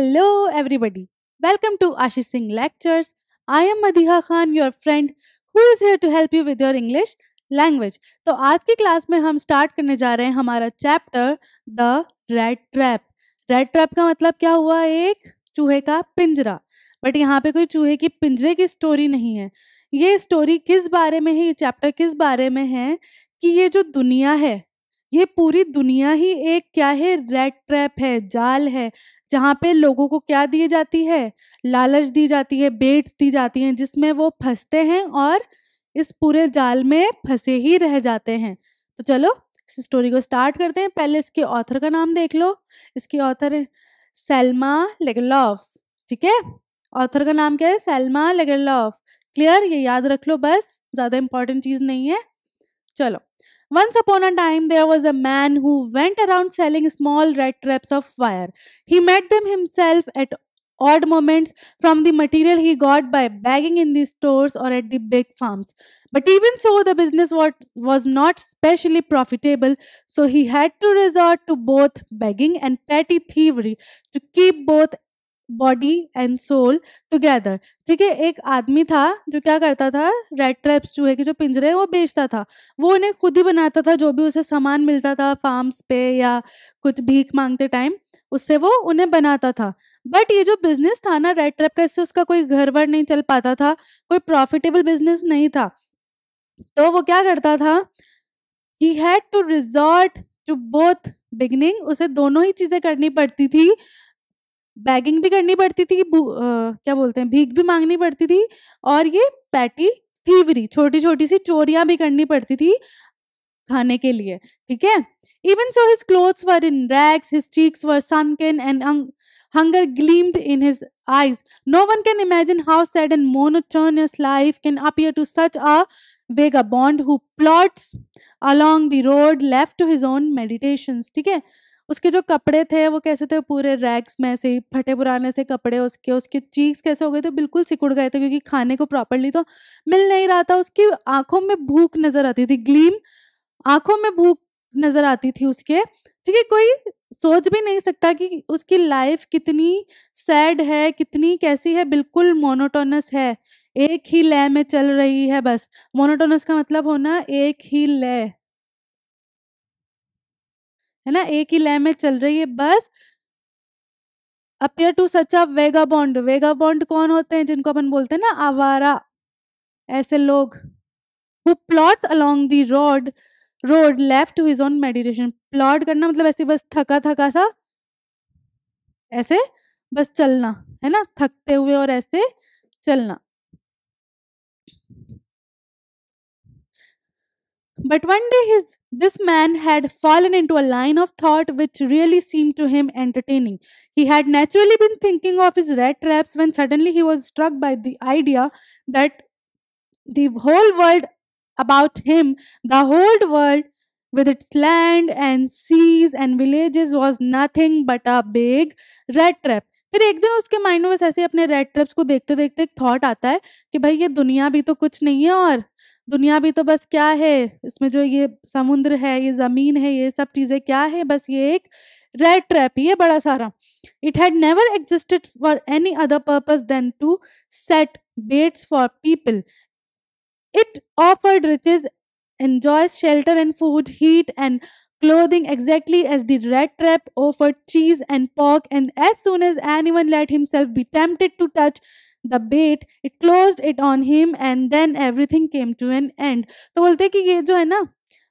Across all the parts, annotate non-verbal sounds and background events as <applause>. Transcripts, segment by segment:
Hello, everybody. Welcome to Ashish Singh Lectures. I am Madiha Khan, your friend, who is here to help you with your English language तो आज की class में हम start करने जा रहे हैं हमारा chapter the rat trap rat trap का मतलब क्या हुआ एक चूहे का पिंजरा बट यहाँ पे कोई चूहे की पिंजरे की स्टोरी नहीं है ये स्टोरी किस बारे में है ये चैप्टर किस बारे में है कि ये जो दुनिया है ये पूरी दुनिया ही एक क्या है रेड ट्रैप है जाल है जहाँ पे लोगों को क्या दी जाती है लालच दी जाती है बेट्स दी जाती हैं जिसमें वो फंसते हैं और इस पूरे जाल में फंसे ही रह जाते हैं तो चलो इस स्टोरी को स्टार्ट करते हैं पहले इसके ऑथर का नाम देख लो इसके ऑथर है सेलमा लेगलॉफ ठीक है ऑथर का नाम क्या है सेलमा लेगलॉफ क्लियर ये याद रख लो बस ज़्यादा इंपॉर्टेंट चीज़ नहीं है चलो Once upon a time, there was a man who went around selling small red traps of fire. He made them himself at odd moments from the material he got by bagging in the stores or at the big farms. But even so, the business was not specially profitable, so he had to resort to both begging and petty thievery to keep both body and soul together ठीक है एक आदमी था जो क्या करता था red traps चूहे के जो पिंजरे हैं वो बेचता था वो उन्हें खुद ही बनाता था जो भी उसे सामान मिलता था फार्म्स पे या कुछ भीख मांगते टाइम उससे वो उन्हें बनाता था बट ये जो बिजनेस था ना रेड ट्रैप का इससे उसका कोई घर वर नहीं चल पाता था कोई प्रॉफिटेबल बिजनेस नहीं था तो वो क्या करता था he had to resort to both beginning उसे दोनों ही चीज़ें करनी पड़ती थी बैगिंग भी करनी पड़ती थी आ, क्या बोलते हैं भीख भी मांगनी पड़ती थी और ये पैटी थीवरी छोटी-छोटी सी चोरियां भी करनी पड़ती थी, खाने के लिए, ठीक है? Even so his clothes were in rags, his cheeks were sunken and hunger gleamed in his eyes no one can imagine how sad and monotonous life can appear to such a bond who plods along the road left to his own meditations, ठीक है? उसके जो कपड़े थे वो कैसे थे पूरे रैक्स में से ही फटे पुराने से कपड़े उसके उसके चीक्स कैसे हो गए थे बिल्कुल सिकुड़ गए थे क्योंकि खाने को प्रॉपरली तो मिल नहीं रहा था उसकी आंखों में भूख नजर आती थी ग्लीम आंखों में भूख नजर आती थी उसके ठीक है कोई सोच भी नहीं सकता कि उसकी लाइफ कितनी सैड है कितनी कैसी है बिल्कुल मोनोटोनस है एक ही लय में चल रही है बस मोनोटोनस का मतलब होना एक ही लय है ना एक ही लय में चल रही है बस appear to such a vagabond vagabond कौन होते हैं जिनको अपन बोलते हैं ना आवारा ऐसे लोग who plods along the road road left to his own meditation plod करना मतलब ऐसे बस थका थका सा ऐसे बस चलना है ना थकते हुए और ऐसे चलना But one day, his, this man had fallen into a line of thought which really seemed to him entertaining. He had naturally been thinking of his rat traps when suddenly he was struck by the idea that the whole world about him, the whole world with its land and seas and villages was nothing but a big rat trap. फिर एक दिन उसके mind में बस ऐसे अपने red trips को देखते देखते एक थॉट आता है कि भाई ये दुनिया भी तो कुछ नहीं है और दुनिया भी तो बस क्या है इसमें जो ये समुद्र है ये ज़मीन है ये सब चीज़ें क्या है बस ये एक रेड ट्रैप ये बड़ा सारा it had never existed for any other purpose than to set baits for people it offered riches enjoy shelter and food heat and clothing exactly as the rat trap offer cheese and pork and as soon as anyone let himself be tempted to touch the bait it close it on him and then everything came to an end तो बोलते हैं कि ये जो है ना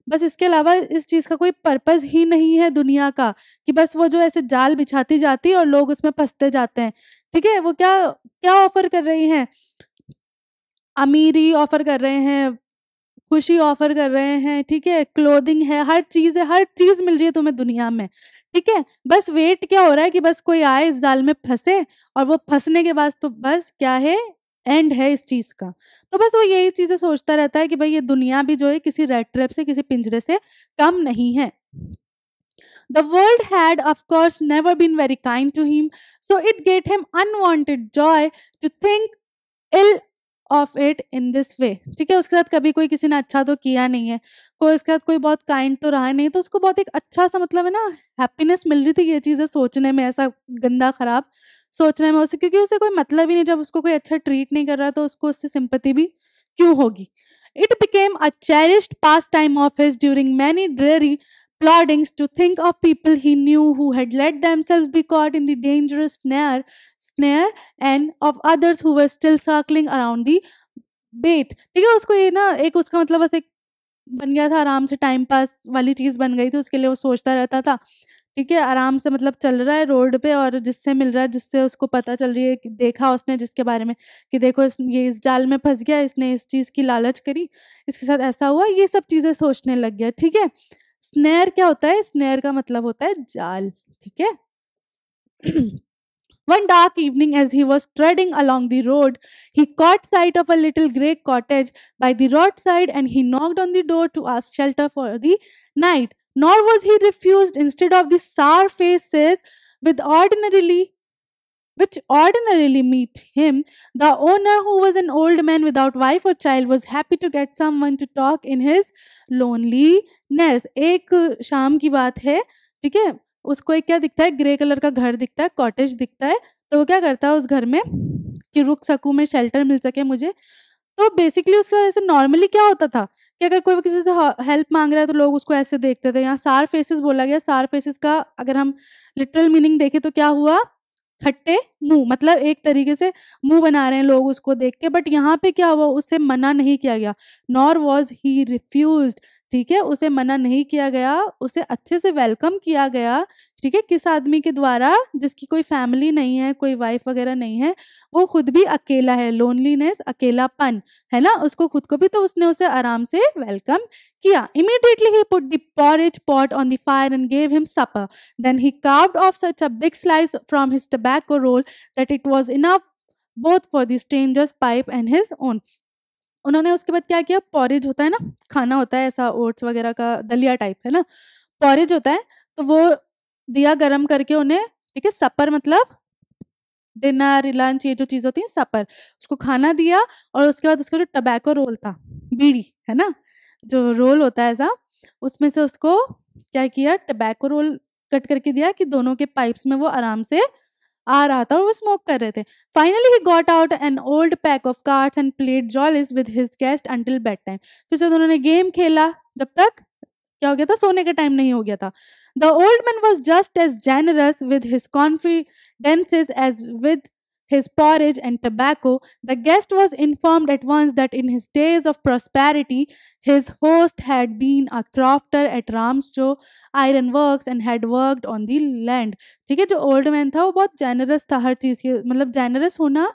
बस इसके अलावा इस चीज़ का कोई पर्पज़ ही नहीं है दुनिया का कि बस वो जो ऐसे जाल बिछाती जाती और लोग उसमें फंसते जाते हैं ठीक है वो क्या क्या ऑफर कर रही हैं अमीरी ऑफर कर रहे हैं खुशी ऑफर कर रहे हैं ठीक है क्लोथिंग है हर चीज़ है हर चीज़ मिल रही है तुम्हें दुनिया में ठीक है बस वेट क्या हो रहा है कि बस कोई आए इस जाल में फंसे और वो फंसने के बाद तो बस क्या है एंड है इस चीज का तो बस वो यही चीजें सोचता रहता है कि भाई ये दुनिया भी जो है किसी रेड से किसी पिंजरे से कम नहीं है the world had of course never been very kind to him so it get him unwanted joy to think ill of it in this way ठीक है उसके साथ कभी कोई किसी ने अच्छा तो किया नहीं है कोई उसके साथ कोई बहुत काइंड तो रहा नहीं तो उसको बहुत एक अच्छा सा मतलब है ना हैप्पीनेस मिल रही थी ये चीज़ें सोचने में ऐसा गंदा खराब सोचने में उसे क्योंकि उसे कोई मतलब ही नहीं जब उसको कोई अच्छा ट्रीट नहीं कर रहा तो उसको उससे सिंपत्ति भी क्यों होगी it became a cherished pastime of his during many dreary plottings to think of people he knew who let themselves be caught in the dangerous snare snare and of others who still circling around the bait ठीक है उसको ये ना एक उसका मतलब बस एक बन गया था आराम से टाइम पास वाली चीज़ बन गई थी उसके लिए वो सोचता रहता था ठीक है आराम से मतलब चल रहा है रोड पे और जिससे मिल रहा है जिससे उसको पता चल रही है कि देखा उसने जिसके बारे में कि देखो इस ये इस जाल में फंस गया इसने इस चीज़ की लालच करी इसके साथ ऐसा हुआ ये सब चीज़ें सोचने लग गया ठीक है स्नेर क्या होता है स्नेर का मतलब होता है जाल ठीक है <clears throat> One dark evening, as he was treading along the road, he caught sight of a little grey cottage by the roadside and he knocked on the door to ask shelter for the night. Nor was he refused. Instead of the sour faces with ordinarily which ordinarily meet him, the owner, who was an old man without wife or child, was happy to get someone to talk in his loneliness. एक शाम की बात है ठीक है उसको एक क्या दिखता है ग्रे कलर का घर दिखता है कॉटेज दिखता है तो वो क्या करता है उस घर में कि रुक सकूँ मैं शेल्टर मिल सके मुझे तो बेसिकली उसका ऐसे नॉर्मली क्या होता था कि अगर कोई किसी से हेल्प मांग रहा है तो लोग उसको ऐसे देखते थे यहाँ सार फेसेस बोला गया सार फेसेस का अगर हम लिटरल मीनिंग देखें तो क्या हुआ खट्टे मुंह मतलब एक तरीके से मुंह बना रहे हैं लोग उसको देख के बट यहाँ पे क्या हुआ उससे मना नहीं किया गया नॉर वॉज ही रिफ्यूज ठीक है उसे मना नहीं किया गया उसे अच्छे से वेलकम किया गया ठीक है किस आदमी के द्वारा जिसकी कोई फैमिली नहीं है कोई वाइफ वगैरह नहीं है वो खुद भी अकेला है लोनलीनेस अकेलापन है ना उसको खुद को भी तो उसने उसे आराम से वेलकम किया immediately he put the porridge pot on the fire and gave him supper then he carved off such a big slice from his tobacco roll that it was enough both for the stranger's pipe and his उन्होंने उसके बाद क्या किया porridge होता है ना खाना होता है ऐसा ओट्स वगैरह का दलिया टाइप है ना पॉरेज होता है तो वो दिया गर्म करके उन्हें ठीक है सपर मतलब डिनर लंच ये जो चीज़ होती है सपर उसको खाना दिया और उसके बाद उसका जो टबैको रोल था बीड़ी है ना जो रोल होता है ऐसा उसमें से उसको क्या किया टबैको रोल कट करके दिया कि दोनों के पाइप्स में वो आराम से आ रहा था और वो स्मोक कर रहे थे finally he got out an old pack of cards and played जॉलिस with his guest until bedtime फिर से उन्होंने गेम खेला जब तक क्या हो गया था सोने का टाइम नहीं हो गया था the old man was just as generous with his confidences as with his porridge, and tobacco, the guest was informed at once that in his days of prosperity, his host had been a crofter at Ramsjo Iron Works and had worked on the land. ठीक है जो old man था वो बहुत generous था हर चीज़ के मतलब generous होना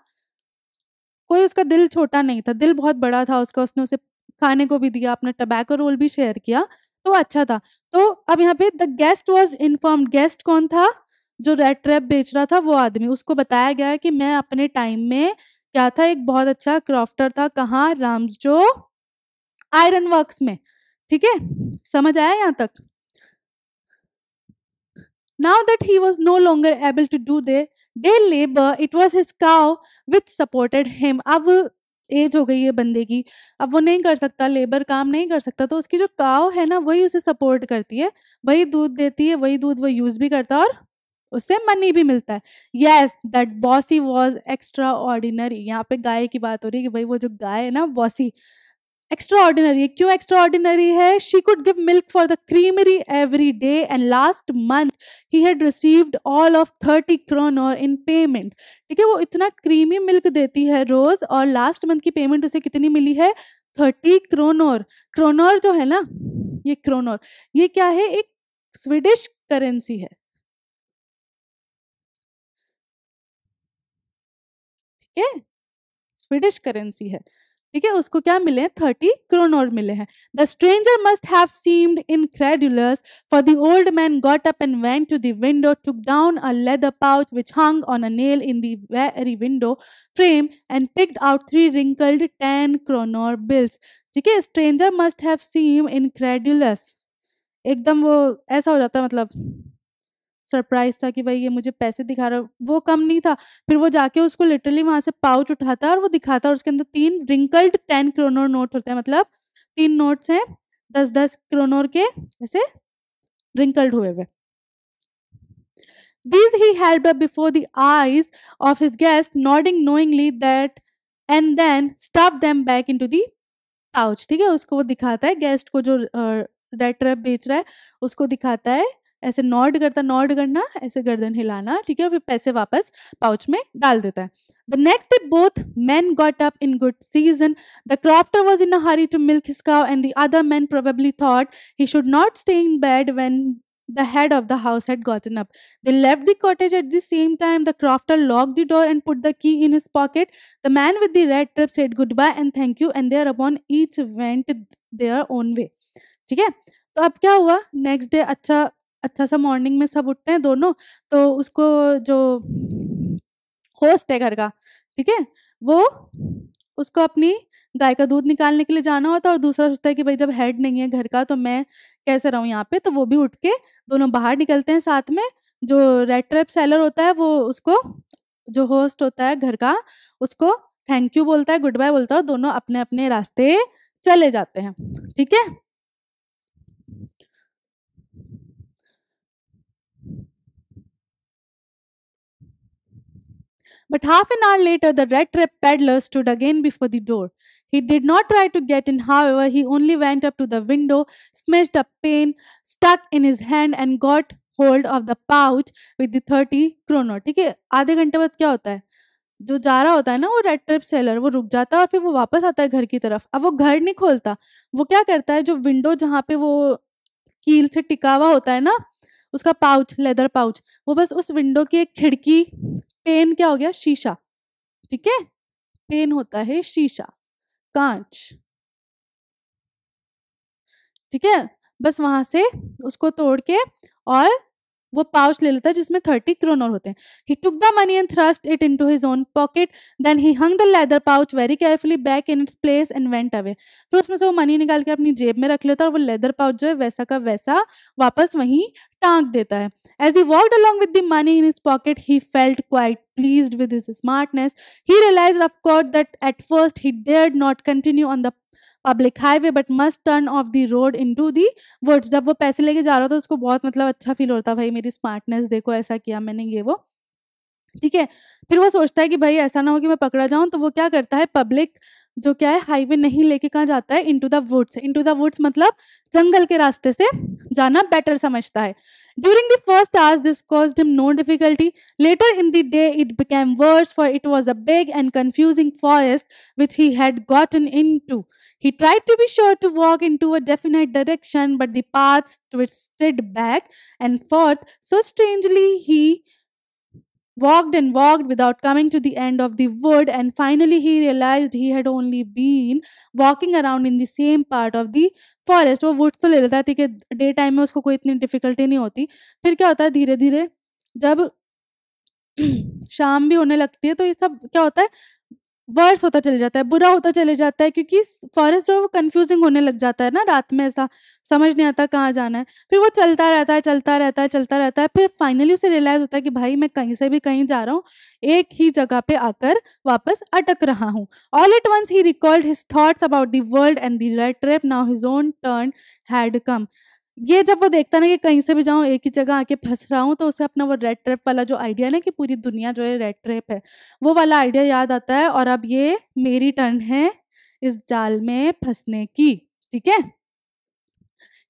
कोई उसका दिल छोटा नहीं था दिल बहुत बड़ा था उसका उसने उसे खाने को भी दिया अपना टबैको रोल भी शेयर किया तो अच्छा था तो अब यहाँ पे the guest was informed guest कौन था जो रेड ट्रैप बेच रहा था वो आदमी उसको बताया गया कि मैं अपने टाइम में क्या था एक बहुत अच्छा क्राफ्टर था कहाँ राम जो आयरन वर्क्स में ठीक है समझ आया यहाँ तक now that he was no longer able to do the day labour it was his cow which supported him अब एज हो गई है बंदे की अब वो नहीं कर सकता लेबर काम नहीं कर सकता तो उसकी जो काव है ना वही उसे सपोर्ट करती है वही दूध देती है वही दूध वो यूज भी करता है और उससे मनी भी मिलता है yes that bossy was extraordinary यहाँ पे गाय की बात हो रही है कि भाई वो जो गाय है ना बॉसी एक्स्ट्रा ऑर्डिनरी है क्यों एक्स्ट्रा ऑर्डिनरी है she could give milk for the creamery every day and last month he had received all of thirty kroner और इन पेमेंट ठीक है वो इतना क्रीमी मिल्क देती है रोज और लास्ट मंथ की पेमेंट उसे कितनी मिली है थर्टी क्रोनोर क्रोनोर जो है ना ये क्रोनोर ये क्या है एक स्वीडिश करेंसी है ठीक स्वीडिश करेंसी है ठीक है उसको क्या मिले हैं थर्टी क्रोनोर मिले हैं the stranger must have seemed incredulous for the old man got up and went to the window took down a leather pouch which hung on a nail in the very window frame and picked out three wrinkled ten kroner bills ठीक है stranger must have seem incredulous एकदम वो ऐसा हो जाता है मतलब surprise था कि भाई ये मुझे पैसे दिखा रहा है वो कम नहीं था फिर वो जाके उसको लिटरली वहां से पाउच उठाता और वो दिखाता और उसके अंदर तीन रिंकल्ड टेन क्रोनोर नोट होते हैं मतलब तीन नोट्स हैं दस दस क्रोनोर के ऐसे रिंकल्ड हुए हुए These he held up before the eyes of his guest, nodding knowingly that and then stuffed them back into the pouch ठीक है उसको वो दिखाता है गेस्ट को जो रेड ट्रैप बेच रहा है उसको दिखाता है ऐसे नॉड करता नॉड करना ऐसे गर्दन हिलाना ठीक है फिर पैसे वापस पाउच में डाल देता है the next day both man got up in good season the crofter was in a hurry to milk his cow and the other man probably thought he should not stay in bed when the head of the house had gotten up. They left the cottage at the same time. The crofter locked the door and put the key in his pocket. The man with the red trip said goodbye and thank you, and thereupon each went their own way. ठीक है तो अब क्या हुआ Next day अच्छा अच्छा सा morning में सब उठते हैं दोनों तो उसको जो होस्ट है घर का ठीक है वो उसको अपनी गाय का दूध निकालने के लिए जाना होता है और दूसरा सोचता है कि भाई जब हेड नहीं है घर का तो मैं कैसे रहूँ यहाँ पे तो वो भी उठ के दोनों बाहर निकलते हैं साथ में जो रेड ट्रैप सेलर होता है वो उसको जो होस्ट होता है घर का उसको थैंक यू बोलता है गुड बाय बोलता है और दोनों अपने अपने रास्ते चले जाते हैं ठीक है But half an hour later, the red trap peddler stood again before the door. He did not try to get in, however, he only went up to the window, smashed a pane stuck in his hand, and got hold of the pouch with the thirty kroner. ठीक है आधे घंटे बाद क्या होता है जो जा रहा होता है ना वो रेड ट्रिप सेलर वो रुक जाता है और फिर वो वापस आता है घर की तरफ अब वो घर नहीं खोलता वो क्या करता है जो विंडो जहाँ पे वो कील से टिका हुआ होता है ना उसका पाउच लेदर पाउच वो बस उस विंडो की एक खिड़की पेन क्या हो गया शीशा ठीक है पेन होता है शीशा कांच ठीक है बस वहां से उसको तोड़ के और वो पाउच ले लेता है जिसमें थर्टी क्रोनोर होते हैं he took the money and thrust it into his own pocket then he hung the leather pouch very carefully back in its place and went away फिर उसमें से वो मनी निकाल के अपनी जेब में रख लेता है और वो लेदर पाउच जो है वैसा का वैसा वापस वहीं टाँग देता है as he walked along with the money in his pocket he felt quite pleased with his smartness he realized of course that at first he dared not continue on the public highway but must turn off the road into the woods जब वो पैसे लेके जा रहा था उसको बहुत मतलब अच्छा फील होता भाई मेरी स्मार्टनेस देखो ऐसा किया मैंने ये वो ठीक है फिर वो सोचता है कि भाई ऐसा ना हो कि मैं पकड़ा जाऊं तो वो क्या करता है पब्लिक जो क्या है हाईवे नहीं लेके कहाँ जाता है into the woods into the woods मतलब जंगल के रास्ते से जाना बेटर समझता है During the first hours, this caused him no difficulty. Later in the day, it became worse, for it was a big and confusing forest which he had gotten into. He tried to be sure to walk into a definite direction, but the paths twisted back and forth so strangely he walked and walked without coming to the end of the wood, and finally he realized he had only been walking around in the same part of the forest वो वुड तो ले लेता है ठीक है day time में उसको कोई इतनी डिफिकल्टी नहीं होती फिर क्या होता है धीरे धीरे जब शाम भी होने लगती है तो ये सब क्या होता है वर्स होता चले जाता है बुरा होता चले जाता है क्योंकि फॉरेस्ट जो है वो कन्फ्यूजिंग होने लग जाता है ना रात में ऐसा समझ नहीं आता कहाँ जाना है फिर वो चलता रहता है चलता रहता है चलता रहता है फिर फाइनली उसे रियलाइज होता है कि भाई मैं कहीं से भी कहीं जा रहा हूँ एक ही जगह पे आकर वापस अटक रहा हूँ all at once he recalled his thoughts about the world and the rat trap now his own turn had come ये जब वो देखता ना कि कहीं से भी जाऊँ एक ही जगह आके फंस रहा हूँ तो उसे अपना वो रेड ट्रैप वाला जो आइडिया ना कि पूरी दुनिया जो है रेड ट्रैप है वो वाला आइडिया याद आता है और अब ये मेरी टर्न है इस जाल में फंसने की ठीक है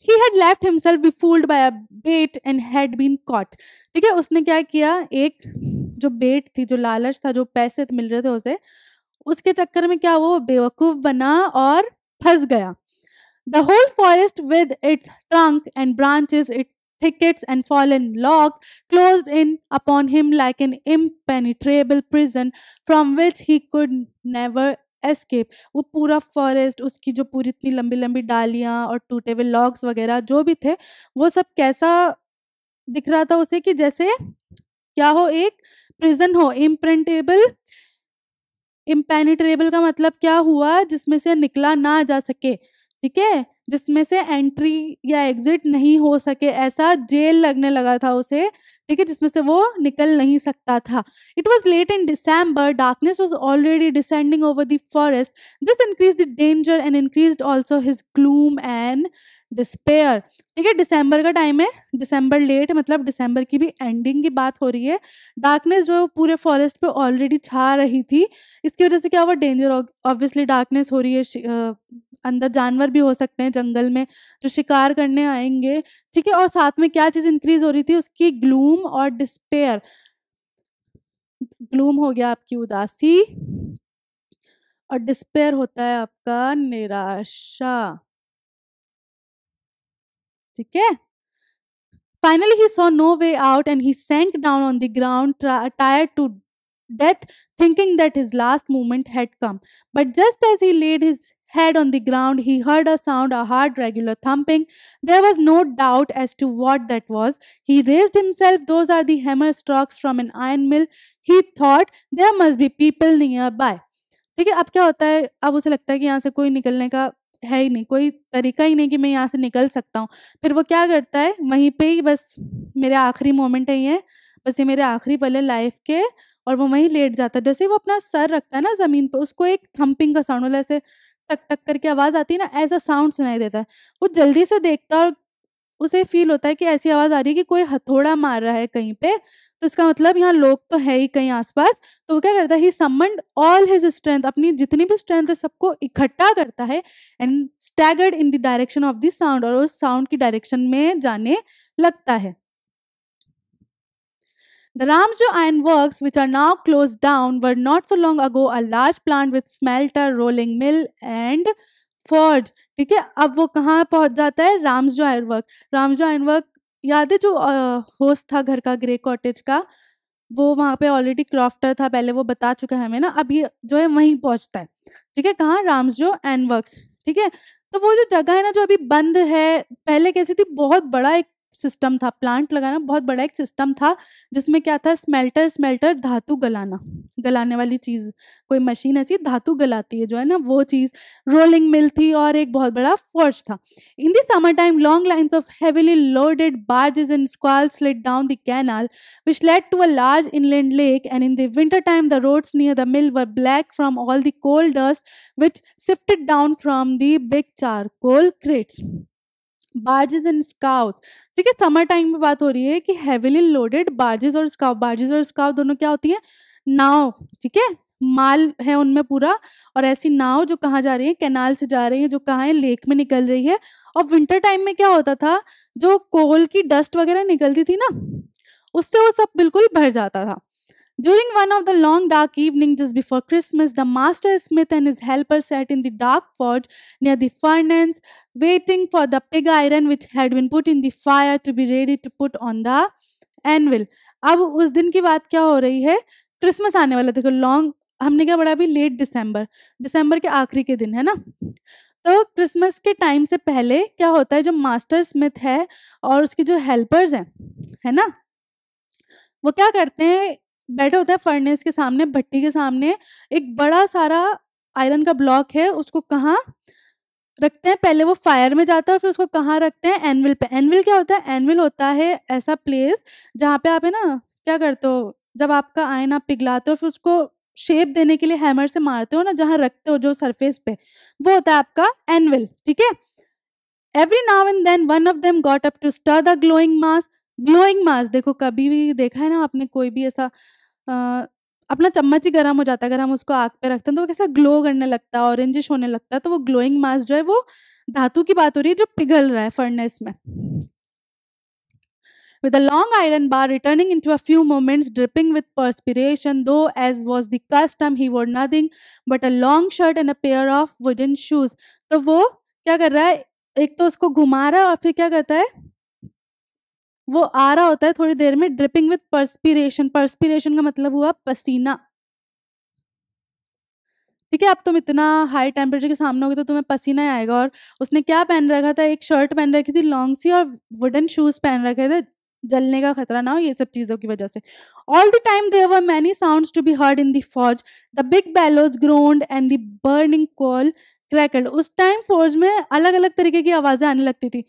he had left himself be fooled by a bait and had been caught ठीक है उसने क्या किया एक जो बेट थी जो लालच था जो पैसे मिल रहे थे उसे उसके चक्कर में क्या वो बेवकूफ़ बना और फंस गया The whole forest, with its trunk and branches, its thickets and fallen logs, closed in upon him like an impenetrable prison from which he could never escape वो पूरा फॉरेस्ट उसकी जो पूरी इतनी लंबी लंबी डालियाँ और टूटे हुए लॉग्स वगैरह जो भी थे वो सब कैसा दिख रहा था उसे कि जैसे क्या हो एक प्रिजन हो इम्प्रेंटेबल इम्पेनिट्रेबल का मतलब क्या हुआ जिसमें से निकला ना जा सके ठीक है जिसमें से एंट्री या एग्जिट नहीं हो सके ऐसा जेल लगने लगा था उसे ठीक है जिसमें से वो निकल नहीं सकता था it was late in December darkness was already descending over the forest this increase the danger and increase also his gloom and despair ठीक है डिसम्बर का टाइम है डिसम्बर लेट मतलब डिसम्बर की भी एंडिंग की बात हो रही है डार्कनेस जो पूरे फॉरेस्ट पे ऑलरेडी छा रही थी इसकी वजह से क्या हुआ डेंजर ऑब्वियसली डार्कनेस हो रही है अंदर जानवर भी हो सकते हैं जंगल में जो शिकार करने आएंगे ठीक है और साथ में क्या चीज़ इंक्रीज हो रही थी उसकी ग्लूम और डिस्पेयर ग्लूम हो गया आपकी उदासी और डिस्पेयर होता है आपका निराशा ठीक है finally he saw no way out and he sank down on the ground tired to death thinking that his last moment had come but just as he laid his head on the ground, he heard a sound, a hard, regular thumping. There was no doubt as to what that was. He raised himself. Those are the hammer strokes from an iron mill. He thought there must be people nearby. ठीक है अब क्या होता है अब उसे लगता है कि यहाँ से कोई निकलने का है ही नहीं कोई तरीका ही नहीं कि मैं यहाँ से निकल सकता हूँ फिर वो क्या करता है वहीं पे ही बस मेरे आखिरी मोमेंट है ये बस ये मेरे आखिरी पल है लाइफ के और वो वहीं लेट जाता है जैसे वो अपना सर रखता है ना ज़मीन पे उसको एक थंपिंग का साउंड वाला ऐसे टक टक करके आवाज़ आती है ना ऐसा साउंड सुनाई देता है वो जल्दी से देखता है और उसे फील होता है कि ऐसी आवाज़ आ रही है कि कोई हथौड़ा मार रहा है कहीं पे तो इसका मतलब यहाँ लोग तो है ही कहीं आसपास तो वो क्या करता है he summoned all his strength अपनी जितनी भी स्ट्रेंथ है सबको इकट्ठा करता है and staggered in the direction of the sound और उस साउंड की डायरेक्शन में जाने लगता है The Ramjo Iron Works, which are now closed down, were not so long ago a large plant with smelter, rolling mill, and forge. ठीक है अब वो कहाँ पहुंच जाता है Ramsjo iron work Ramsjo iron work याद है जो होस्ट था घर का ग्रे कॉटेज का वो वहाँ पे ऑलरेडी क्रॉफ्टर था पहले वो बता चुका है हमें ना अब ये जो है वहीं पहुँचता है ठीक है कहाँ रामजो एंड ठीक है तो वो जो जगह है ना जो अभी बंद है पहले कैसी थी बहुत बड़ा एक सिस्टम था प्लांट लगाना बहुत बड़ा एक सिस्टम था जिसमें क्या था स्मेल्टर स्मेल्टर धातु गलाना गलाने वाली चीज़ कोई मशीन ऐसी धातु गलाती है जो है ना वो चीज़ रोलिंग मिल थी और एक बहुत बड़ा फोर्ज था in this summer time long lines of heavily loaded barges and squalls let down the which let to a large inland lake and in the winter time the road near the mill were black from all the coal dust which sifted down from big चार कोल crates बार्जेज and स्काउस ठीक है summer time में बात हो रही है कि heavily loaded बार्जेज और स्काउ बार्जेज और स्काउ दोनों क्या होती है नाव ठीक है माल है उनमें पूरा और ऐसी नाव जो कहाँ जा रही है कैनाल से जा रही है जो कहाँ है लेक में निकल रही है और विंटर टाइम में क्या होता था जो कोल की डस्ट वगैरह निकलती थी ना उससे वो सब बिल्कुल भर जाता था during one of the long dark evening just before Christmas the master smith and his helper set in the dark forge near the furnace, waiting for the pig iron which had been put in the fire to be ready to put on the anvil अब उस दिन की बात क्या हो रही है Christmas आने वाला देखो लॉन्ग हमने क्या बड़ा अभी लेट दिसंबर दिसंबर के आखिरी के दिन है ना तो क्रिसमस के टाइम से पहले क्या होता है जो मास्टर स्मिथ है और उसके जो हेल्पर्स हैं है ना वो क्या करते हैं बैठे होता है फर्नेस के सामने भट्टी के सामने एक बड़ा सारा आयरन का ब्लॉक है उसको कहाँ रखते हैं पहले वो फायर में जाता है और फिर उसको कहाँ रखते हैं एनविल पे एनविल क्या होता है एनविल होता है ऐसा प्लेस जहाँ पे आप है ना क्या करते हो जब आपका आयन आप पिघलाते हो फिर उसको शेप देने के लिए हैमर से मारते हो ना जहाँ रखते हो जो सरफेस पे वो होता है आपका एनविल ठीक है every now and then one of them got up to stir the glowing mass glowing mass देखो कभी भी देखा है ना आपने कोई भी ऐसा अपना चम्मच ही गर्म हो जाता है अगर हम उसको आग पे रखते हैं तो वो कैसा ग्लो करने लगता है ऑरेंजिश होने लगता है तो वो ग्लोइंग मास जो है वो धातु की बात हो रही है जो पिघल रहा है फर्नेस में with a long iron bar returning in to a few moments dripping with perspiration though as was the custom he wore nothing but a long shirt and a pair of wooden shoes तो वो क्या कर रहा है एक तो उसको घुमा रहा है और फिर क्या करता है वो आ रहा होता है थोड़ी देर में ड्रिपिंग विथ परस्पिरेशन परस्पिरेशन का मतलब हुआ पसीना ठीक है अब तुम इतना हाई टेम्परेचर के सामने होगे तो तुम्हें पसीना ही आएगा और उसने क्या पहन रखा था एक शर्ट पहन रखी थी लॉन्ग सी और वुडन शूज पहन रखे थे जलने का खतरा ना हो ये सब चीज़ों की वजह से all the time there were many sound to be heard in the forge the big bellows groaned and the burning coal cracked उस टाइम फोर्ज में अलग अलग तरीके की आवाज़ें आने लगती थी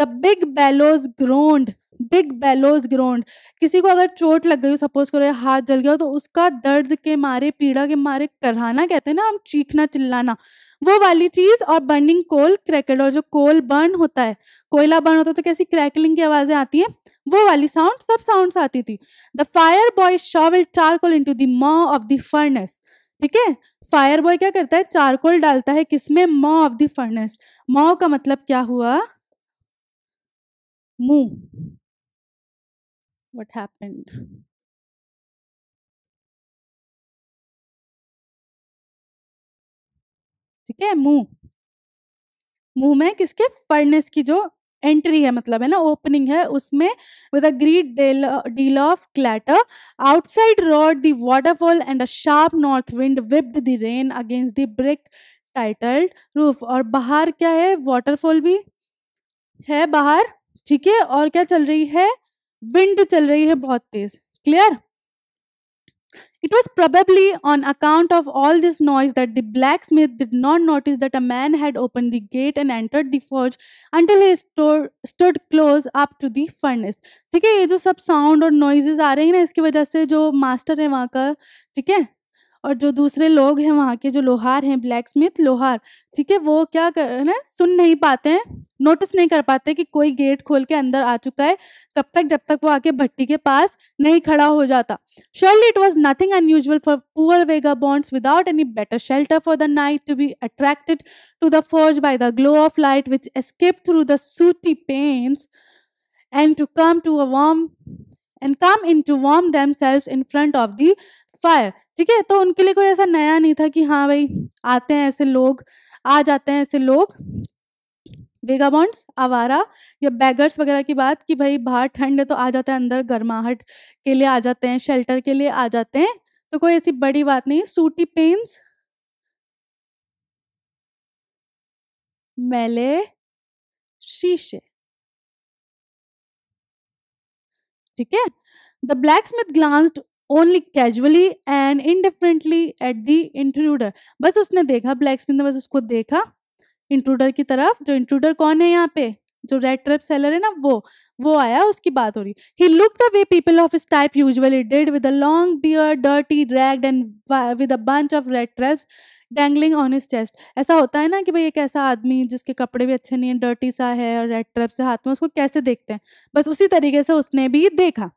the big bellows groaned big bellows groaned किसी को अगर चोट लग गई हो सपोज करो या हाथ जल गया हो तो उसका दर्द के मारे पीड़ा के मारे कराना कहते हैं ना हम चीखना चिल्लाना वो वाली चीज और बर्निंग कोल क्रैकल और जो कोल बर्न होता है कोयला बर्न होता है तो कैसी क्रैकलिंग की आवाजें आती हैं वो वाली साउंड सब साउंड आती थी the fire boy shovel charcoal into the maw of the furnace ठीक है फायर बॉय क्या करता है चारकोल डालता है किसमें मॉ ऑफ द फर्नेस मॉ का मतलब क्या हुआ मुंह what happened ठीक है मुंह मुंह में किसके फर्नेस की जो एंट्री है मतलब है ना ओपनिंग है उसमें with a great deal of clatter outside roared the waterfall and a sharp north wind whipped the rain against the brick tiled roof और बाहर क्या है वाटरफॉल भी है बाहर ठीक है और क्या चल रही है विंड चल रही है बहुत तेज clear it was probably on account of all this noise that the blacksmith did not notice that a man had open the gate and enter the forge until store close up to the furnace ठीक है ये जो सब sound और noises आ रही है ना इसकी वजह से जो मास्टर है वहाँ का ठीक है और जो दूसरे लोग हैं वहाँ के जो लोहार हैं ब्लैक स्मिथ लोहार ठीक है वो क्या कर रहे हैं सुन नहीं पाते हैं नोटिस नहीं कर पाते कि कोई गेट खोल के अंदर आ चुका है कब तक जब तक वो आके भट्टी के पास नहीं खड़ा हो जाता surely it was nothing unusual for poor vagabonds without any better shelter for the night to be attracted to the forge by the glow of light which escape through the sooty panes to come to a a and come in to to them themselves in front of the fire ठीक है तो उनके लिए कोई ऐसा नया नहीं था कि हाँ भाई आते हैं ऐसे लोग आ जाते हैं ऐसे लोग वेगाबॉन्ड्स आवारा या बैगर्स वगैरह की बात कि भाई बाहर ठंड है तो आ जाते हैं अंदर गर्माहट के लिए आ जाते हैं शेल्टर के लिए आ जाते हैं तो कोई ऐसी बड़ी बात नहीं सूटी पेन्स मैले शीशे ठीक है the blacksmith glanced only casually and indifferently at the intruder बस उसने देखा ब्लैक स्मिथ ने बस उसको देखा इंट्रूडर की तरफ जो इंट्रूडर कौन है यहाँ पे जो रेड ट्रैप सेलर है ना वो वो आया उसकी बात हो रही he look the way people of this type usually did with a long beard dirty dragged and with a bunch of rat traps dangling on his chest ऐसा होता है ना कि भाई एक ऐसा आदमी जिसके कपड़े भी अच्छे नहीं है डर्टी सा है और रेड ट्रेप से हाथ में उसको कैसे देखते हैं बस उसी तरीके से उसने भी देखा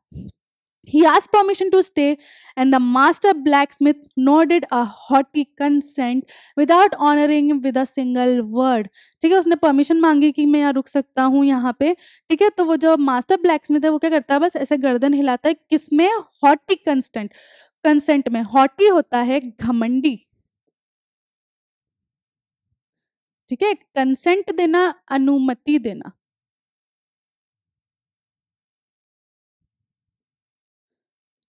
He asked permission to stay, and the master blacksmith nodded a haughty consent without honoring him with a single word. ठीक है उसने परमिशन मांगी कि मैं यहाँ रुक सकता हूँ यहाँ पे ठीक है तो वो जो मास्टर ब्लैक्समिथ है वो क्या करता है बस ऐसे गर्दन हिलाता है किसमें हॉटी कंसेंट कंसेंट में हॉटी होता है घमंडी ठीक है कंसेंट देना अनुमति देना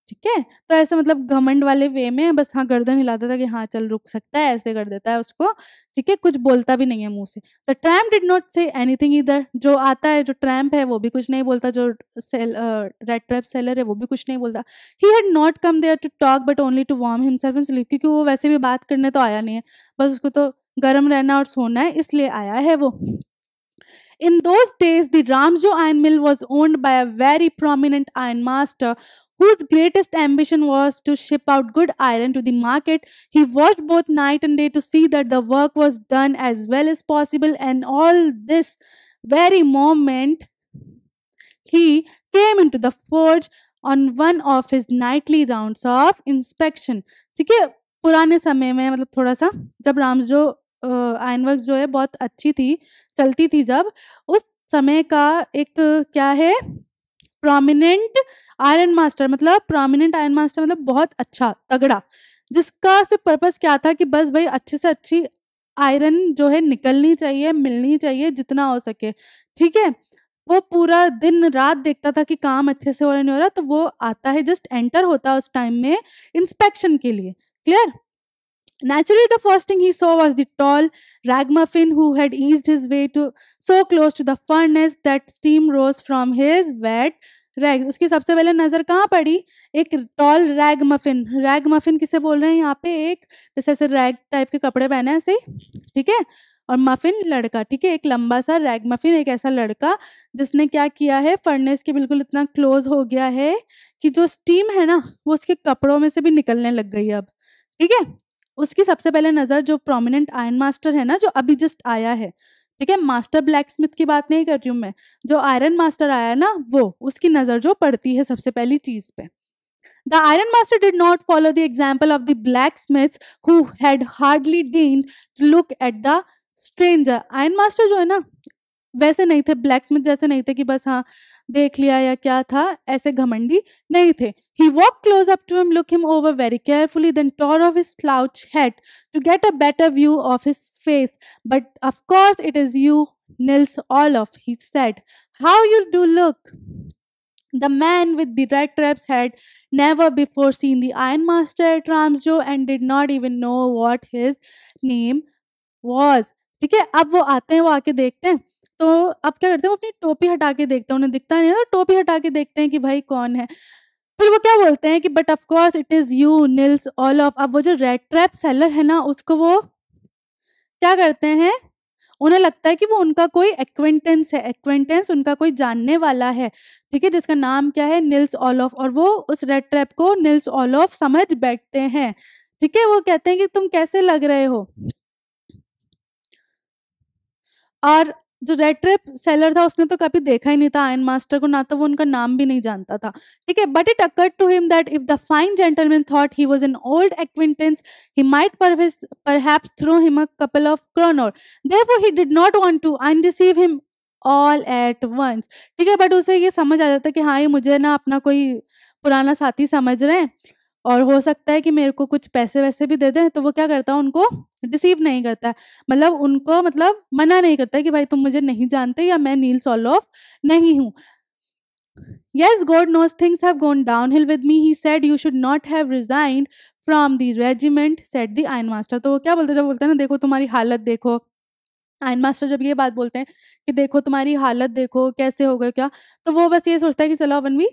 ठीक है तो ऐसे मतलब घमंड वाले वे में बस हाँ गर्दन हिलाता था कि हाँ चल रुक सकता है ऐसे कर देता है उसको ठीक है कुछ बोलता भी नहीं है मुंह से द तो tramp did not say anything इधर जो आता है जो ट्रैम्प है वो भी कुछ नहीं बोलता जो सेल रेड ट्रैप सेलर है वो भी कुछ नहीं बोलता he had not come there to talk but only to warm himself and sleep क्योंकि वो वैसे भी बात करने तो आया नहीं है बस उसको तो गर्म रहना और सोना है इसलिए आया है वो In those days, the Ramjo iron mill was owned by a very prominent iron master whose greatest ambition was to ship out good iron to the market. He watched both night and day to see that the work was done as well as possible, and all this very moment he came into the forge on one of his nightly rounds of inspection. ठीक है पुराने समय में मतलब थोड़ा सा जब रामजो ion work जो है बहुत अच्छी थी चलती थी जब उस समय का एक क्या है प्रोमिनेंट आयरन मास्टर मतलब प्रोमिनेंट आयरन मास्टर मतलब बहुत अच्छा तगड़ा जिसका सिर्फ पर्पज क्या था कि बस भाई अच्छे से अच्छी आयरन जो है निकलनी चाहिए मिलनी चाहिए जितना हो सके ठीक है वो पूरा दिन रात देखता था कि काम अच्छे से हो रहा नहीं हो रहा तो वो आता है जस्ट एंटर होता है उस टाइम में इंस्पेक्शन के लिए clear Naturally, the first thing he saw was the tall ragamuffin who had eased his way to so close to the furnace that steam rose from his wet rag उसकी सबसे पहले नज़र कहाँ पड़ी एक tall ragamuffin ragamuffin किसे बोल रहे हैं यहाँ पे एक जैसे ऐसे रैग टाइप के कपड़े पहने ऐसे ठीक है और मफिन लड़का ठीक है एक लंबा सा रैग मफिन एक ऐसा लड़का जिसने क्या किया है फर्नेस के बिल्कुल इतना क्लोज हो गया है कि जो स्टीम है ना वो उसके कपड़ों में से भी निकलने लग गई अब ठीक है उसकी सबसे पहले नज़र जो प्रोमिनेंट आयरन मास्टर है ना जो अभी जस्ट आया है ठीक है मास्टर ब्लैक स्मिथ की बात नहीं कर रही हूँ मैं जो आयरन मास्टर आया ना वो उसकी नज़र जो पड़ती है सबसे पहली चीज़ पे iron master did not follow the example of the blacksmith who had hardly deigned to look at the stranger iron master जो है ना वैसे नहीं थे ब्लैक स्मिथ जैसे नहीं थे कि बस हाँ देख लिया या क्या था ऐसे घमंडी नहीं थे He walked close up to him, looked him over very carefully, then tore off his slouch hat to get a better view of his face. But of course, it is you, Nils Olaf, he said. How you do look! The man with the red traps had never before seen the ironmaster at Ramsjo and did not even know what his name was. ठीक है अब वो आते हैं वो आके देखते हैं तो अब क्या करते हैं वो अपनी टोपी हटा के देखते हैं उन्हें दिखता नहीं है तो टोपी हटा के देखते हैं कि भाई कौन है फिर वो क्या बोलते हैं कि but of course it is you Nils Olof अब वो जो रेड ट्रैप सेलर है ना उसको वो क्या करते हैं उन्हें लगता है कि वो उनका कोई एक्वेंटेंस है एक्वेंटेंस उनका कोई जानने वाला है ठीक है जिसका नाम क्या है निल्स ऑफ और वो उस रेड ट्रैप को निल्स ऑफ समझ बैठते हैं ठीक है वो कहते हैं कि तुम कैसे लग रहे हो और जो रेड ट्रेप सेलर था उसने तो कभी देखा ही नहीं था आयन मास्टर को ना तो वो उनका नाम भी नहीं जानता था ठीक है but it occurred to him that if the fine gentleman thought he was an old acquaintance he might perhaps throw him a couple of kroner therefore he did not want to undeceive him all at once ठीक है but उसे ये समझ आ जाता कि हाँ ये मुझे ना अपना कोई पुराना साथी समझ रहे हैं और हो सकता है कि मेरे को कुछ पैसे वैसे भी दे दें तो वो क्या करता है उनको रिसीव नहीं करता है मतलब उनको मतलब मना नहीं करता कि भाई तुम मुझे नहीं जानते या मैं नील सॉलोफ नहीं हूँ Yes, God knows things have gone downhill with me. He said you should not have resigned from the regiment, said the Iron Master. तो वो क्या बोलते हैं जब बोलते हैं ना देखो तुम्हारी हालत देखो आयन मास्टर जब ये बात बोलते हैं कि देखो तुम्हारी हालत देखो कैसे हो गए क्या तो वो बस ये सोचता है कि चलो अपन भी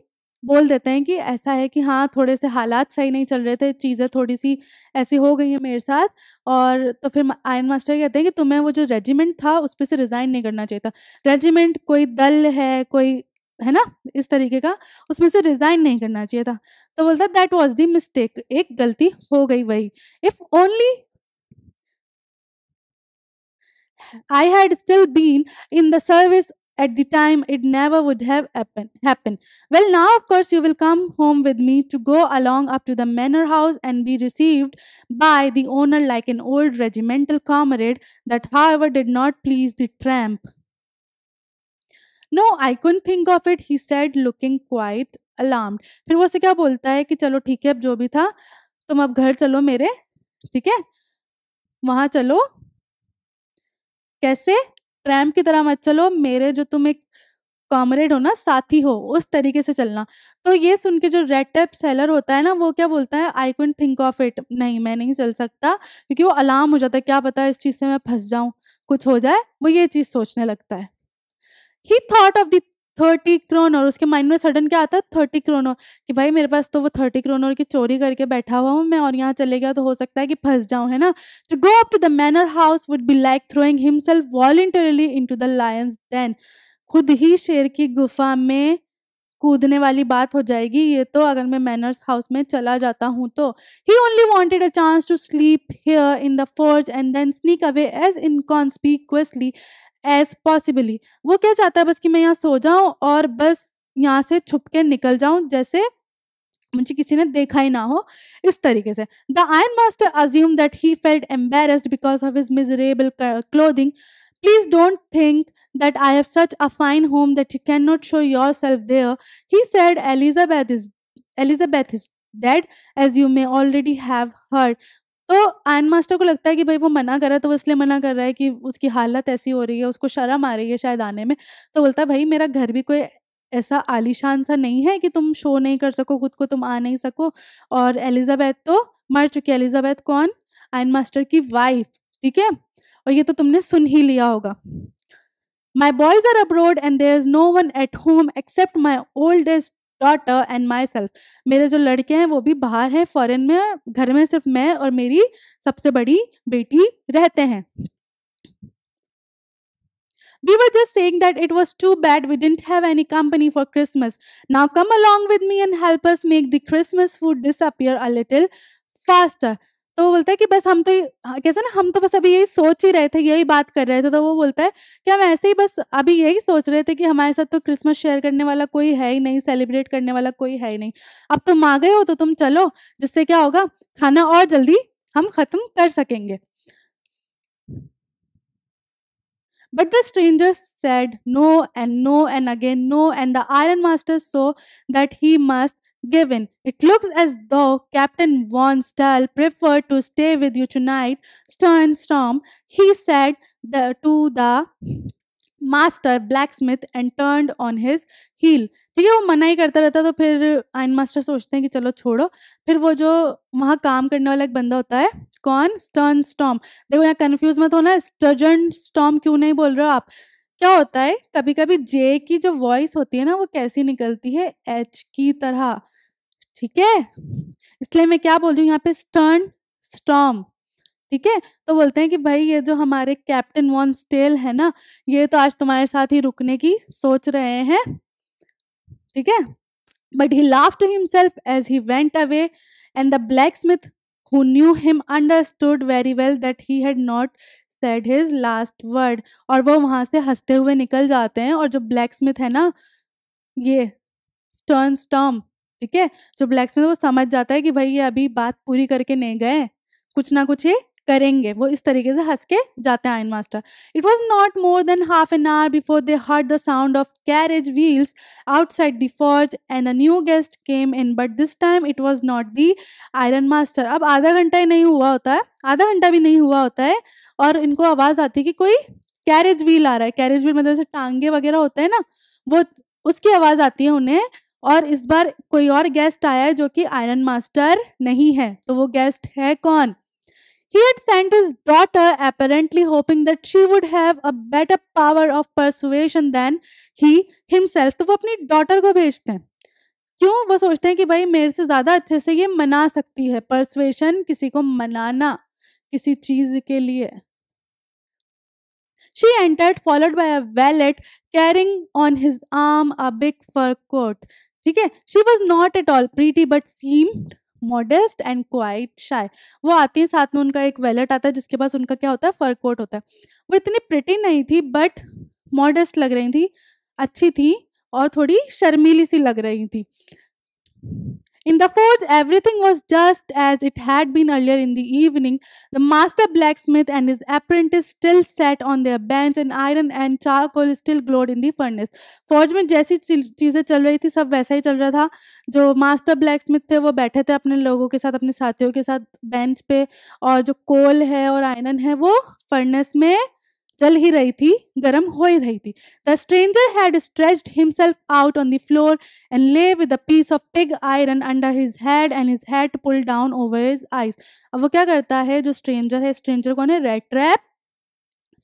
बोल देते हैं कि ऐसा है कि हाँ थोड़े से हालात सही नहीं चल रहे थे चीज़ें थोड़ी सी ऐसी हो गई हैं मेरे साथ और तो फिर आयन मास्टर कहते हैं कि तुम्हें वो जो रेजिमेंट था उस पर से रिज़ाइन नहीं करना चाहिए था रेजिमेंट कोई दल है कोई है ना इस तरीके का उसमें से रिज़ाइन नहीं करना चाहिए था तो बोलता दैट वॉज दी मिस्टेक एक गलती हो गई वही if only I had still been in the service at the time it never would have happen, happen well now of course you will come home with me to go along up to the manor house and be received by the owner like an old regimental comrade that however did not please the tramp no I can't think of it he said looking quite alarmed फिर वो उसे क्या बोलता है कि चलो ठीक है अब जो भी था तुम अब घर चलो मेरे ठीक है वहां चलो कैसे ट्रैम की तरह मत चलो मेरे जो तुम एक कॉमरेड हो ना साथी हो उस तरीके से चलना तो ये सुन के जो रेड टैप सेलर होता है ना वो क्या बोलता है I can't think of it नहीं मैं नहीं चल सकता क्योंकि वो अलार्म हो जाता है क्या पता इस चीज़ से मैं फंस जाऊँ कुछ हो जाए वो ये चीज़ सोचने लगता है he thought of the thirty kronor उसके माइंड में सडन क्या आता है थर्टी क्रोनोर कि भाई मेरे पास तो वो थर्टी क्रोनोर की चोरी करके बैठा हुआ हूँ मैं और यहाँ चले गया तो हो सकता है कि फंस जाऊँ है ना to go up to the manor house would be like throwing himself voluntarily into the lion's den खुद ही शेर की गुफा में कूदने वाली बात हो जाएगी ये तो अगर मैं मैनर्स हाउस में चला जाता हूँ तो he only wanted a chance to sleep here in the forge and then sneak away as inconspicuously as possibly वो क्या चाहता है बस कि मैं यहाँ सो जाऊँ और बस यहाँ से छुप के निकल जाऊं जैसे मुझे किसी ने देखा ही ना हो इस तरीके से the iron master assume that he felt embarrassed because of his miserable clothing please don't think that I have such a fine home that you can not show yourself there he said Elizabeth is Elizabeth is dead as you may already have heard तो iron master को लगता है कि भाई वो मना कर रहा है तो वो इसलिए मना कर रहा है कि उसकी हालत ऐसी हो रही है उसको शर्म आ रही है शायद आने में तो बोलता है भाई मेरा घर भी कोई ऐसा आलीशान सा नहीं है कि तुम शो नहीं कर सको खुद को तुम आ नहीं सको और एलिजाबैथ तो मर चुकी है एलिजाबैथ कौन आयन मास्टर की वाइफ ठीक है और ये तो तुमने सुन ही लिया होगा my boys are abroad and there is no one at home except my oldest daughter and myself मेरे जो लड़के हैं वो भी बाहर हैं फॉरेन में घर में सिर्फ मैं और मेरी सबसे बड़ी बेटी रहते हैं We were just saying that it was too bad we didn't have any company for Christmas. Now come along with me and help us make the Christmas food disappear a little faster. तो वो बोलता है कि बस हम तो कैसे हाँ, ना हम तो बस अभी यही सोच ही रहे थे यही बात कर रहे थे तो वो बोलता है कि हम ऐसे ही बस अभी यही सोच रहे थे कि हमारे साथ तो क्रिसमस शेयर करने वाला कोई है ही नहीं सेलिब्रेट करने वाला कोई है ही नहीं अब तुम आ गए हो तो तुम चलो जिससे क्या होगा खाना और जल्दी हम खत्म कर सकेंगे but the strangers said no and no and again no and the iron master so that he must given. It looks as though Captain Von Stahl preferred to stay with you tonight, Stern Storm, he said the, to the master blacksmith smith and turn on heel. ठीक है वो मना ही करता रहता तो फिर आइन master सोचते हैं कि चलो छोड़ो फिर वो जो वहाँ काम करने वाला एक बंदा होता है कौन स्टर्न स्टॉम देखो यहाँ कन्फ्यूज मत होना स्टर्जन स्टॉम क्यों नहीं बोल रहे हो आप क्या होता है कभी कभी जे की जो वॉइस होती है ना वो कैसी निकलती है एच की तरह ठीक है इसलिए मैं क्या बोल रही हूँ यहाँ पे स्टर्न स्टॉम ठीक है तो बोलते हैं कि भाई ये जो हमारे कैप्टन वॉन स्टेल है ना ये तो आज तुम्हारे साथ ही रुकने की सोच रहे हैं ठीक है but he laugh to himself as he went away and the blacksmith who knew him understood very well that he had not said his last word और वो वहां से हंसते हुए निकल जाते हैं और जो ब्लैक स्मिथ है ना ये स्टर्न स्टॉम ठीक है जो ब्लैक स्मिथ वो समझ जाता है कि भाई ये अभी बात पूरी करके नहीं गए कुछ ना कुछ ये करेंगे वो इस तरीके से हंस के जाते हैं iron master it was not more than half an hour before they heard the sound of carriage wheels outside the forge and a new guest came in but this time it was not the iron master अब आधा घंटा ही नहीं हुआ होता है आधा घंटा भी नहीं हुआ होता है और इनको आवाज़ आती है कि कोई कैरेज व्हील आ रहा है कैरेज व्हील मतलब जैसे टांगे वगैरह होते हैं ना वो उसकी आवाज़ आती है उन्हें और इस बार कोई और गेस्ट आया है जो कि आयरन मास्टर नहीं है तो वो गेस्ट है कौन he had sent his daughter apparently hoping that she would have a better power of persuasion than he himself तो वो अपनी डॉटर को भेजते हैं क्यों वो सोचते हैं कि भाई मेरे से ज्यादा अच्छे से ये मना सकती है परसुएशन किसी को मनाना किसी चीज के लिए she entered followed by a valet carrying on his arm a big fur coat ठीक है she was not at all pretty but seem modest and quite shy वो आती है साथ में उनका एक वेलेट आता है जिसके पास उनका क्या होता है फर कोट होता है वो इतनी प्रिटी नहीं थी बट मॉडेस्ट लग रही थी अच्छी थी और थोड़ी शर्मीली सी लग रही थी In the forge, everything was just as it had been earlier in the evening. The master blacksmith and his apprentice still sat on their bench, and iron and charcoal still glowed in the furnace. Forge में जैसी चीज़ें चल रही थी सब वैसा ही चल रहा था जो master blacksmith स्मिथ थे वो बैठे थे अपने लोगों के साथ अपने साथियों के साथ बेंच पे और जो कोल है और आयरन है वो फर्नेस में जल ही रही थी गर्म हो ही रही थी the stranger had stretched himself out on the floor and lay with a piece of pig iron under his head and his head pull down over his eyes अब वो क्या करता है जो स्ट्रेंजर है स्ट्रेंजर को है रेड ट्रैप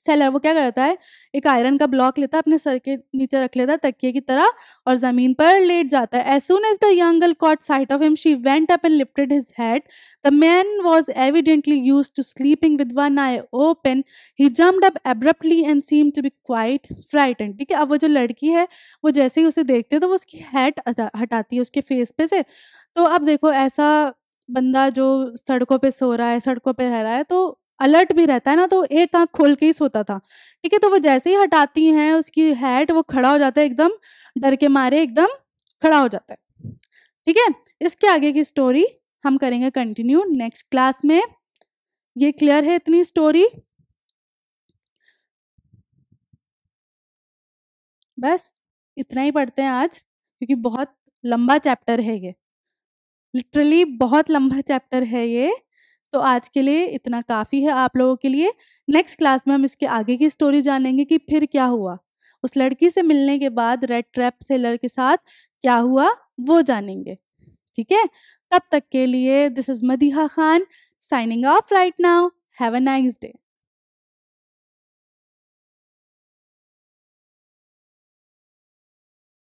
सेलर वो क्या करता है एक आयरन का ब्लॉक लेता है अपने सर के नीचे रख लेता है तकिए की तरह और जमीन पर लेट जाता है as soon as the young girl caught sight of him she went up and lifted his head the man was evidently used to sleeping with one eye open he jump up abruptly and seem to be quite frighten ठीक है अब वो जो लड़की है वो जैसे ही उसे देखते हैं तो वो उसकी हेड हटाती है उसके फेस पे से तो अब देखो ऐसा बंदा जो सड़कों पे सो रहा है सड़कों पे रह रहा है तो अलर्ट भी रहता है ना तो एक आंख खोल के ही सोता था ठीक है तो वो जैसे ही हटाती हैं उसकी हैट वो खड़ा हो जाता है एकदम डर के मारे एकदम खड़ा हो जाता है ठीक है इसके आगे की स्टोरी हम करेंगे कंटिन्यू नेक्स्ट क्लास में ये क्लियर है इतनी स्टोरी बस इतना ही पढ़ते हैं आज क्योंकि बहुत लंबा चैप्टर है ये लिटरली बहुत लंबा चैप्टर है ये तो आज के लिए इतना काफ़ी है आप लोगों के लिए नेक्स्ट क्लास में हम इसके आगे की स्टोरी जानेंगे कि फिर क्या हुआ उस लड़की से मिलने के बाद रेड ट्रैप सेलर के साथ क्या हुआ वो जानेंगे ठीक है तब तक के लिए this is Madiha Khan signing off right now have a nice day